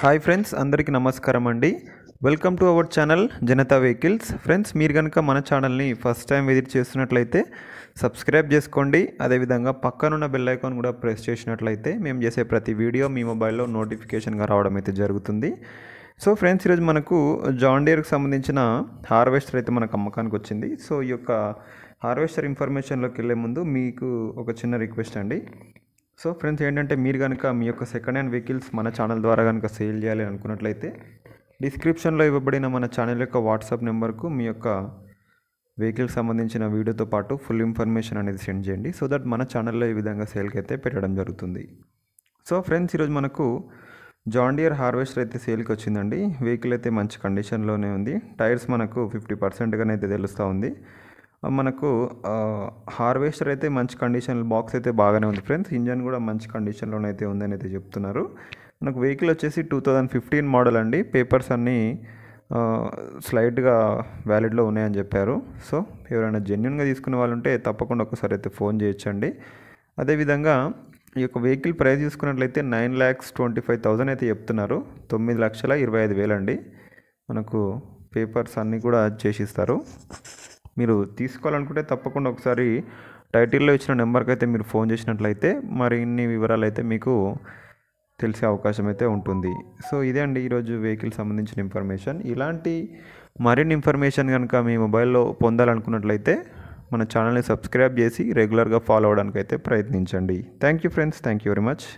hi friends అందరికీ నమస్కారం అండి welcome to our channel Janata vehicles friends మీరు కనుక మన ఛానల్ని ఫస్ట్ టైం విజిట్ చేస్తున్నట్లయితే సబ్స్క్రైబ్ చేసుకోండి అదేవిధంగా పక్కనున్న బెల్ ఐకాన్ కూడా ప్రెస్ చేసినట్లయితే మేము చేసే ప్రతి వీడియో మీ మొబైల్లో నోటిఫికేషన్గా రావడం అయితే జరుగుతుంది సో ఫ్రెండ్స్ ఈరోజు మనకు జాన్ సంబంధించిన హార్వెస్టర్ అయితే మనకు అమ్మకానికి వచ్చింది సో ఈ యొక్క హార్వెస్టర్ ఇన్ఫర్మేషన్లోకి వెళ్ళే ముందు మీకు ఒక చిన్న రిక్వెస్ట్ అండి సో ఫ్రెండ్స్ ఏంటంటే మీరు కనుక మీ యొక్క సెకండ్ హ్యాండ్ వెహికల్స్ మన ఛానల్ ద్వారా కనుక సేల్ చేయాలి అనుకున్నట్లయితే డిస్క్రిప్షన్లో ఇవ్వబడిన మన ఛానల్ యొక్క వాట్సాప్ నెంబర్కు మీ యొక్క వెహికల్కి సంబంధించిన వీడియోతో పాటు ఫుల్ ఇన్ఫర్మేషన్ అనేది సెండ్ చేయండి సో దట్ మన ఛానల్లో ఈ విధంగా సేల్కి అయితే పెట్టడం జరుగుతుంది సో ఫ్రెండ్స్ ఈరోజు మనకు జాండియర్ హార్వెస్టర్ అయితే సేల్కి వచ్చిందండి వెహికల్ అయితే మంచి కండిషన్లోనే ఉంది టైర్స్ మనకు ఫిఫ్టీ పర్సెంట్గానే అయితే తెలుస్తూ ఉంది మనకు హార్వెస్టర్ అయితే మంచి కండిషన్ బాక్స్ అయితే బాగానే ఉంది ఫ్రెండ్స్ ఇంజన్ కూడా మంచి కండిషన్లోనే అయితే ఉందని అయితే చెప్తున్నారు మనకు వెహికల్ వచ్చేసి టూ థౌజండ్ ఫిఫ్టీన్ మోడల్ అండి పేపర్స్ అన్నీ స్లైడ్గా వ్యాలిడ్లో ఉన్నాయని చెప్పారు సో ఎవరైనా జెన్యున్గా తీసుకునే వాళ్ళు ఉంటే తప్పకుండా ఒకసారి అయితే ఫోన్ చేయొచ్చండి అదేవిధంగా ఈ యొక్క వెహికల్ ప్రైస్ చూసుకున్నట్లయితే nine lakhs twenty five thousand అయితే చెప్తున్నారు తొమ్మిది లక్షల ఇరవై ఐదు వేలండి మనకు పేపర్స్ అన్నీ కూడా చేసిస్తారు మీరు తీసుకోవాలనుకుంటే తప్పకుండా ఒకసారి టైటిల్లో ఇచ్చిన నెంబర్కి అయితే మీరు ఫోన్ చేసినట్లయితే మరి ఇన్ని వివరాలు అయితే మీకు తెలిసే అవకాశం అయితే ఉంటుంది సో ఇదే అండి ఈరోజు వెహికల్ సంబంధించిన ఇన్ఫర్మేషన్ ఇలాంటి మరిన్ని ఇన్ఫర్మేషన్ కనుక మీ మొబైల్లో పొందాలనుకున్నట్లయితే మన ఛానల్ని సబ్స్క్రైబ్ చేసి రెగ్యులర్గా ఫాలో అవడానికి అయితే ప్రయత్నించండి thank you friends thank you very much